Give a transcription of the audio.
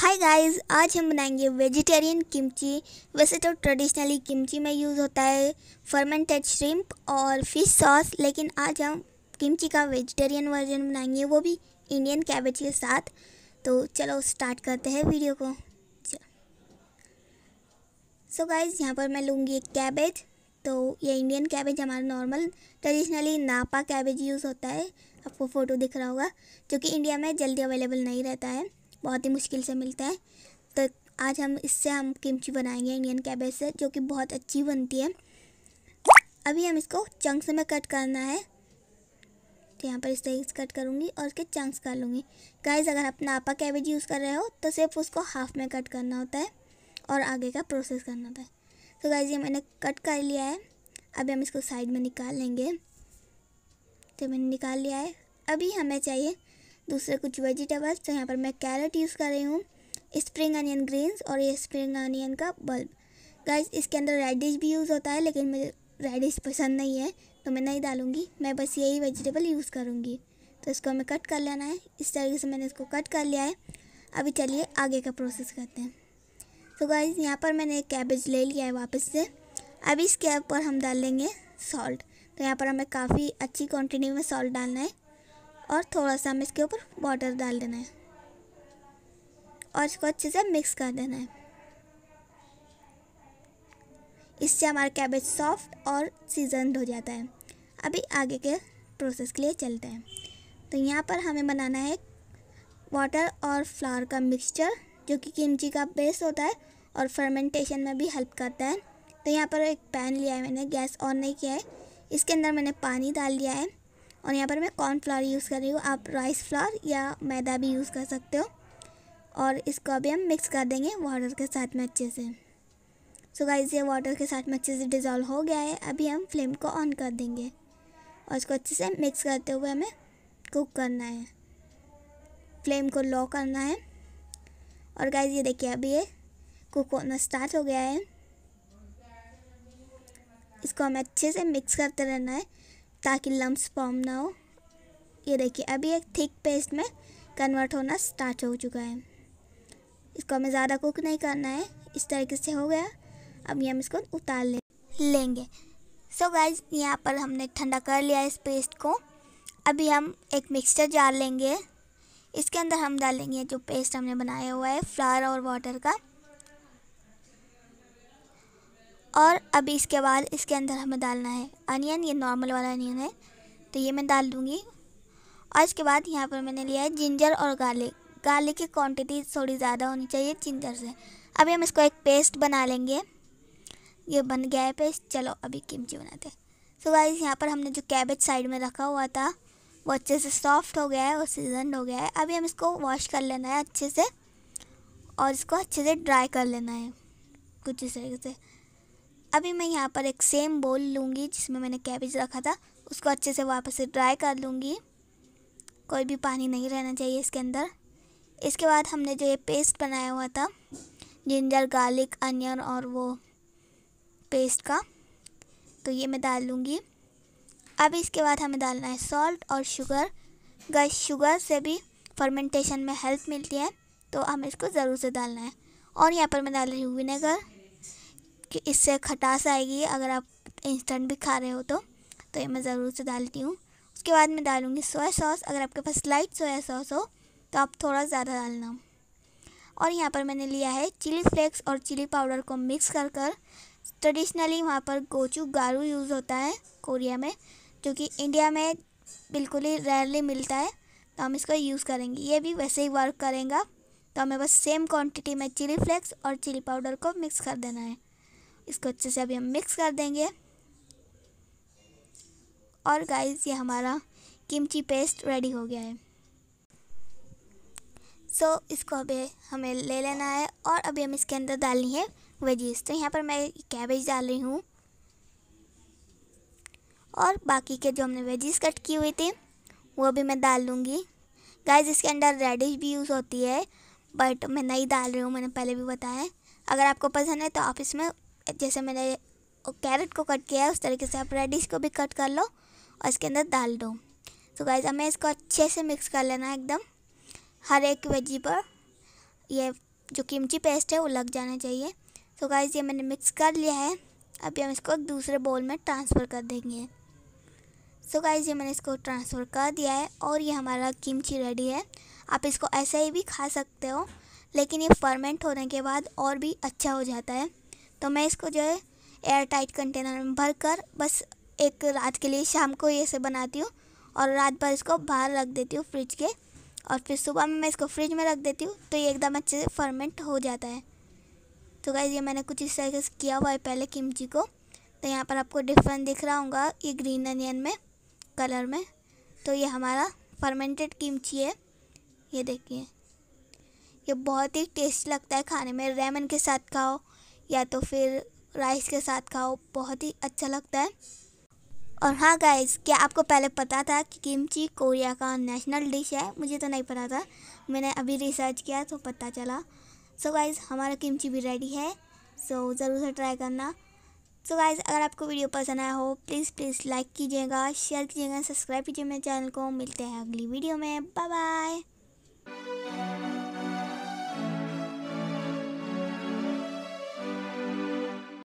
hi guys आज हम बनाएंगे वेजिटेरियन किमची वैसे तो ट्रेडिशनली किमची में यूज़ होता है फर्मेंटेड श्रिम्प और फिश सॉस लेकिन आज हम किमची का वेजिटेरियन वर्जन बनाएंगे वो भी इंडियन कैबेज के साथ तो चलो स्टार्ट करते हैं वीडियो को सो गाइस यहाँ पर मैं लूँगी एक कैबेज तो ये इंडियन कैबेज हमारा normal traditionally napa cabbage use होता है आपको फ़ोटो दिख रहा होगा जो कि इंडिया में जल्दी अवेलेबल नहीं रहता है बहुत ही मुश्किल से मिलता है तो आज हम इससे हम किमची बनाएंगे इंडियन कैबेज से जो कि बहुत अच्छी बनती है अभी हम इसको चंक्स में कट करना है तो यहाँ पर इस तरीके से कट करूँगी और उसके चंक्स कर लूँगी गाइज अगर आप नापा कैबेज यूज़ कर रहे हो तो सिर्फ उसको हाफ में कट करना होता है और आगे का प्रोसेस करना होता है तो गाइज ये मैंने कट कर लिया है अभी हम इसको साइड में निकाल लेंगे तो मैंने निकाल लिया है अभी हमें चाहिए दूसरे कुछ वेजिटेबल्स तो यहाँ पर मैं कैरेट यूज़ कर रही हूँ स्प्रिंग अनियन ग्रीन्स और ये स्प्रिंग अनियन का बल्ब गाइज इसके अंदर रेडिश भी यूज़ होता है लेकिन मुझे रेडिश पसंद नहीं है तो मैं नहीं डालूँगी मैं बस यही वेजिटेबल यूज़ करूँगी तो इसको हमें कट कर लेना है इस तरीके से मैंने इसको कट कर लिया है अभी चलिए आगे का प्रोसेस करते हैं तो गाइज यहाँ पर मैंने एक कैबेज ले लिया है वापस से अभी इस कैब पर हम डाल लेंगे सॉल्ट तो यहाँ पर हमें काफ़ी अच्छी क्वान्टिटी में सॉल्ट डालना है और थोड़ा सा हमें इसके ऊपर वाटर डाल देना है और इसको अच्छे से मिक्स कर देना है इससे हमारा कैबेज सॉफ्ट और सीजनड हो जाता है अभी आगे के प्रोसेस के लिए चलते हैं तो यहाँ पर हमें बनाना है वाटर और फ्लावर का मिक्सचर जो कि किमची का बेस होता है और फर्मेंटेशन में भी हेल्प करता है तो यहाँ पर एक पैन लिया है मैंने गैस ऑन नहीं किया है इसके अंदर मैंने पानी डाल दिया है और यहाँ पर मैं कॉर्न फ्लावर यूज़ कर रही हूँ आप राइस फ्लावर या मैदा भी यूज़ कर सकते हो और इसको अभी हम मिक्स कर देंगे वाटर के साथ में अच्छे से सो so गाइज ये वाटर के साथ में अच्छे से डिज़ोल्व हो गया है अभी हम फ्लेम को ऑन कर देंगे और इसको अच्छे से मिक्स करते हुए हमें कुक करना है फ्लेम को लो करना है और गाइज ये देखिए अभी ये कुक होना स्टार्ट हो गया है इसको हमें अच्छे से मिक्स करते रहना है ताकि लम्ब फॉर्म ना हो ये देखिए अभी एक थिक पेस्ट में कन्वर्ट होना स्टार्ट हो चुका है इसको हमें ज़्यादा कुक नहीं करना है इस तरीके से हो गया अब ये हम इसको उतार ले लेंगे सो so गाइज यहाँ पर हमने ठंडा कर लिया इस पेस्ट को अभी हम एक मिक्सचर जार लेंगे इसके अंदर हम डालेंगे जो पेस्ट हमने बनाया हुआ है फ्लावर और वाटर का और अब इसके बाद इसके अंदर हमें डालना है अनियन ये नॉर्मल वाला अनियन है तो ये मैं डाल दूँगी और इसके बाद यहाँ पर मैंने लिया है जिंजर और गार्लिक गार्लिक की क्वांटिटी थोड़ी ज़्यादा होनी चाहिए जिंजर से अभी हम इसको एक पेस्ट बना लेंगे ये बन गया है पेस्ट चलो अभी किमची बनाते हैं सो गाइस यहाँ पर हमने जो कैबेज साइड में रखा हुआ था वो अच्छे से सॉफ्ट हो गया है और सीजन हो गया है अभी हम इसको वॉश कर लेना है अच्छे से और इसको अच्छे से ड्राई कर लेना है कुछ इस तरीके से अभी मैं यहाँ पर एक सेम बोल लूँगी जिसमें मैंने कैबेज रखा था उसको अच्छे से वापस से ड्राई कर लूँगी कोई भी पानी नहीं रहना चाहिए इसके अंदर इसके बाद हमने जो ये पेस्ट बनाया हुआ था जिंजर गार्लिक अनियन और वो पेस्ट का तो ये मैं डाल लूँगी अब इसके बाद हमें डालना है सॉल्ट और शुगर गैस शुगर से भी फर्मेंटेशन में हेल्प मिलती है तो हमें इसको ज़रूर से डालना है और यहाँ पर मैं डाल रही हूँ विनेगर कि इससे खटास आएगी अगर आप इंस्टेंट भी खा रहे हो तो तो ये मैं ज़रूर से डालती हूँ उसके बाद मैं डालूँगी सोया सॉस अगर आपके पास लाइट सोया सॉस हो तो आप थोड़ा ज़्यादा डालना और यहाँ पर मैंने लिया है चिली फ्लेक्स और चिली पाउडर को मिक्स कर कर ट्रेडिशनली वहाँ पर गोचू गारू यूज़ होता है कोरिया में जो कि इंडिया में बिल्कुल ही रेयरली मिलता है तो हम इसको यूज़ करेंगे ये भी वैसे ही वर्क करेंगे तो हमें बस सेम क्वांटिटी में चिली फ्लेक्स और चिली पाउडर को मिक्स कर देना है इसको अच्छे से अभी हम मिक्स कर देंगे और गाइस ये हमारा किमची पेस्ट रेडी हो गया है सो so, इसको अभी हमें ले लेना है और अभी हम इसके अंदर डालनी है वेजीज तो यहाँ पर मैं कैबेज डाल रही हूँ और बाकी के जो हमने वेजीज कट की हुई थी वो भी मैं डाल लूँगी गाइज इसके अंदर रेडिश भी यूज़ होती है बट मैं नहीं डाल रही हूँ मैंने पहले भी बताया अगर आपको पसंद है तो आप इसमें जैसे मैंने कैरेट को कट किया है उस तरीके से आप रेडिश को भी कट कर लो और इसके अंदर डाल दो तो गाइज हमें इसको अच्छे से मिक्स कर लेना है एकदम हर एक वेजी पर ये जो किमची पेस्ट है वो लग जाना चाहिए तो गाइज ये मैंने मिक्स कर लिया है अभी हम इसको दूसरे बोल में ट्रांसफ़र कर देंगे सो गाइज ये मैंने इसको ट्रांसफ़र कर दिया है और ये हमारा किमची रेडी है आप इसको ऐसे ही भी खा सकते हो लेकिन ये फर्मेंट होने के बाद और भी अच्छा हो जाता है तो मैं इसको जो है एयर टाइट कंटेनर में भर कर बस एक रात के लिए शाम को ये से बनाती हूँ और रात भर इसको बाहर रख देती हूँ फ्रिज के और फिर सुबह में मैं इसको फ्रिज में रख देती हूँ तो ये एकदम अच्छे से फर्मेंट हो जाता है तो गाइज़ ये मैंने कुछ इस तरीके से किया हुआ है पहले किमची को तो यहाँ पर आपको डिफरेंट दिख रहा होगा ये ग्रीन अनियन में कलर में तो ये हमारा फर्मेंटेड किमची है ये देखिए ये बहुत ही टेस्ट लगता है खाने में रेमन के साथ खाओ या तो फिर राइस के साथ खाओ बहुत ही अच्छा लगता है और हाँ गाइज़ क्या आपको पहले पता था कि किमची कोरिया का नेशनल डिश है मुझे तो नहीं पता था मैंने अभी रिसर्च किया तो पता चला सो so हमारा किमची भी रेडी है सो so ज़रूर से ट्राई करना सो so गाइज अगर आपको वीडियो पसंद आया हो प्लीज़ प्लीज़ लाइक कीजिएगा शेयर कीजिएगा सब्सक्राइब कीजिए मेरे चैनल को मिलते हैं अगली वीडियो में बाय बाय